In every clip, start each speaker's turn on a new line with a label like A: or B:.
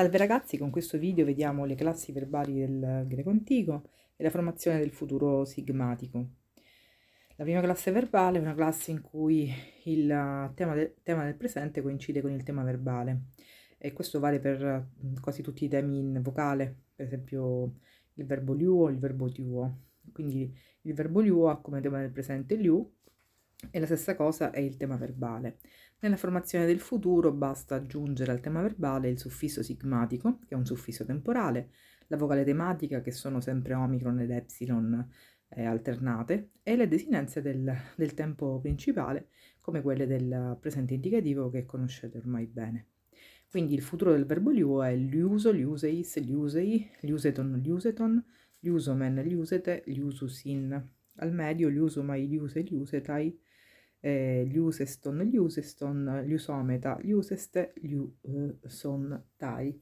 A: Salve ragazzi, con questo video vediamo le classi verbali del greco antico e la formazione del futuro sigmatico. La prima classe verbale è una classe in cui il tema, de tema del presente coincide con il tema verbale e questo vale per mm, quasi tutti i temi in vocale, per esempio il verbo liuo, il verbo tiuo. Quindi il verbo liuo ha come tema del presente liu, e la stessa cosa è il tema verbale. Nella formazione del futuro basta aggiungere al tema verbale il suffisso sigmatico, che è un suffisso temporale, la vocale tematica, che sono sempre omicron ed epsilon eh, alternate, e le desinenze del, del tempo principale, come quelle del presente indicativo che conoscete ormai bene. Quindi il futuro del verbo liuo è liuso, liuseis, liusei, liuseton, liuseton, liusomen, liusete, liususin al medio gli usuma, gli use, gli usetai, eh, gli useston, gli useston, gli usometa, gli useste, gli uson tai.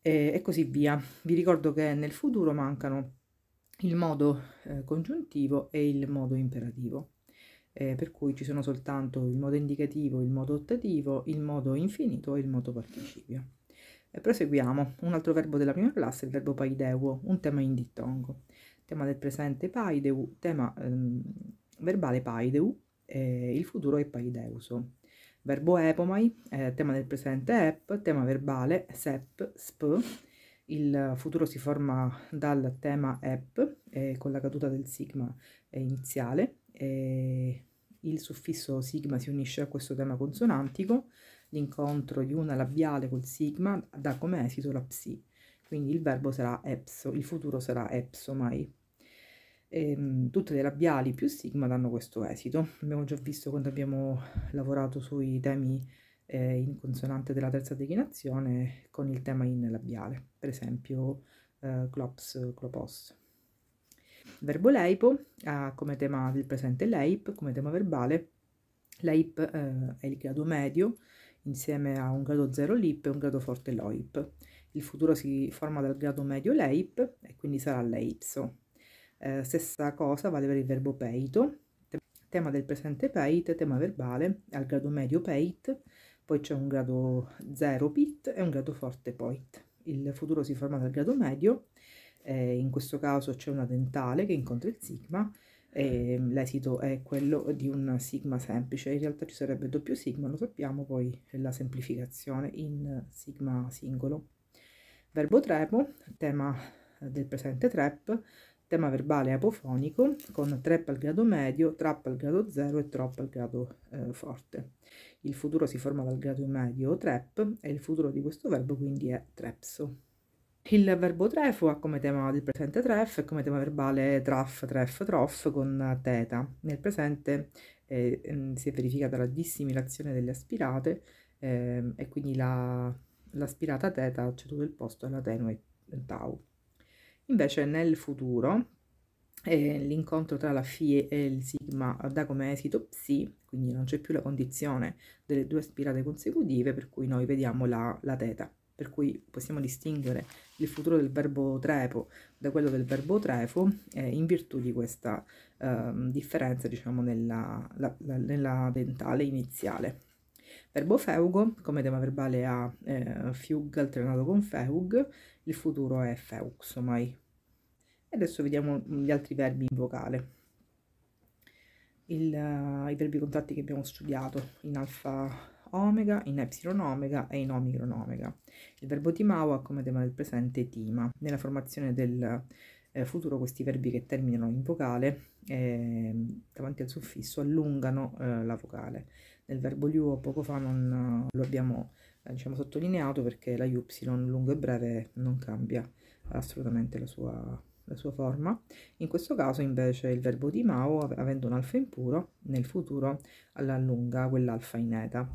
A: E, e così via. Vi ricordo che nel futuro mancano il modo eh, congiuntivo e il modo imperativo. Eh, per cui ci sono soltanto il modo indicativo, il modo ottativo, il modo infinito e il modo participio. E proseguiamo. Un altro verbo della prima classe il verbo paideuo, un tema in dittongo. Tema del presente paideu, tema ehm, verbale paideu, eh, il futuro è paideuso. Verbo epomai, eh, tema del presente ep, tema verbale sep, sp, il futuro si forma dal tema ep eh, con la caduta del sigma iniziale, il suffisso sigma si unisce a questo tema consonantico, l'incontro di una labiale col sigma dà come esito la psi, quindi il verbo sarà epso, il futuro sarà epsomai. E, ehm, tutte le labiali più sigma danno questo esito. Abbiamo già visto quando abbiamo lavorato sui temi eh, in consonante della terza declinazione con il tema in labiale, per esempio eh, clops, clopos. Il verbo leipo ha come tema del presente leip, come tema verbale, leip eh, è il grado medio, insieme a un grado 0 LIP e un grado forte LOIP. Il futuro si forma dal grado medio LEIP e quindi sarà LEIPSO. Eh, stessa cosa vale per il verbo peito, tema del presente peit, tema verbale, al grado medio peit, poi c'è un grado 0 pit e un grado forte poit. Il futuro si forma dal grado medio, eh, in questo caso c'è una dentale che incontra il sigma, e ehm, l'esito è quello di un sigma semplice, in realtà ci sarebbe doppio sigma, lo sappiamo, poi la semplificazione in sigma singolo. Verbo trepo, tema del presente trap, tema verbale apofonico con trep al grado medio, trap al grado 0 e trop al grado eh, forte. Il futuro si forma dal grado medio trap e il futuro di questo verbo quindi è trepso. Il verbo trefo ha come tema del presente tref e come tema verbale traf, tref, trof con teta. Nel presente eh, mm, si è verificata la dissimilazione delle aspirate eh, e quindi la, l'aspirata teta ha cioè ceduto il posto alla tenue tau. Invece nel futuro eh, l'incontro tra la FI e il sigma dà come esito psi, quindi non c'è più la condizione delle due aspirate consecutive per cui noi vediamo la, la teta per cui possiamo distinguere il futuro del verbo trepo da quello del verbo trefo eh, in virtù di questa eh, differenza diciamo nella, la, la, nella, dentale iniziale. Verbo feugo, come tema verbale ha eh, fiug alternato con feug, il futuro è feuxomai. E adesso vediamo gli altri verbi in vocale. Il, uh, I verbi contratti che abbiamo studiato in alfa omega, in epsilon omega e in omicron omega. Il verbo timau ha come tema del presente tima. Nella formazione del eh, futuro questi verbi che terminano in vocale eh, davanti al suffisso allungano eh, la vocale. Nel verbo liu poco fa non eh, lo abbiamo eh, diciamo, sottolineato perché la y lungo e breve non cambia assolutamente la sua la sua forma. In questo caso invece il verbo di Mao, avendo un alfa impuro, nel futuro allunga quell'alfa in eta.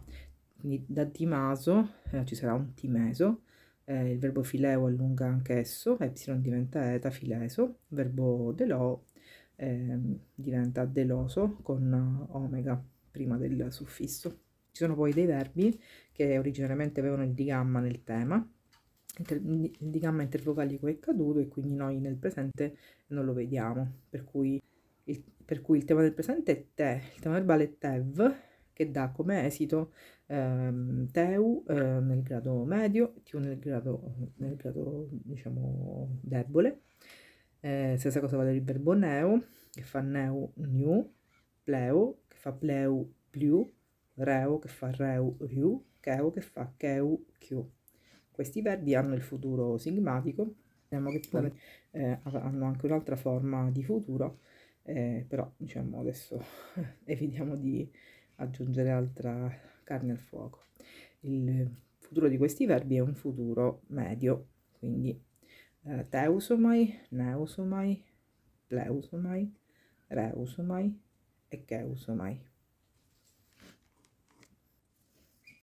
A: Quindi da dimaso eh, ci sarà un timeso, eh, il verbo fileo allunga anch'esso, epsilon diventa eta fileso, il verbo delo eh, diventa deloso con omega prima del suffisso. Ci sono poi dei verbi che originariamente avevano il digamma nel tema, di gamma intervocalico è caduto e quindi noi nel presente non lo vediamo. Per cui il, per cui il tema del presente è te, il tema verbale è tev, che dà come esito ehm, teu eh, nel grado medio, tu nel grado, nel grado diciamo debole. Eh, stessa cosa vale il verbo neo, che fa neu new, pleo, che fa pleu più, reo, che fa reu riu, cheu, che fa keu, chiu. Questi verbi hanno il futuro sigmatico, diciamo che poi eh, hanno anche un'altra forma di futuro, eh, però diciamo adesso evitiamo di aggiungere altra carne al fuoco. Il futuro di questi verbi è un futuro medio, quindi eh, teusomai, neusomai, pleusomai, reusomai e cheusomai.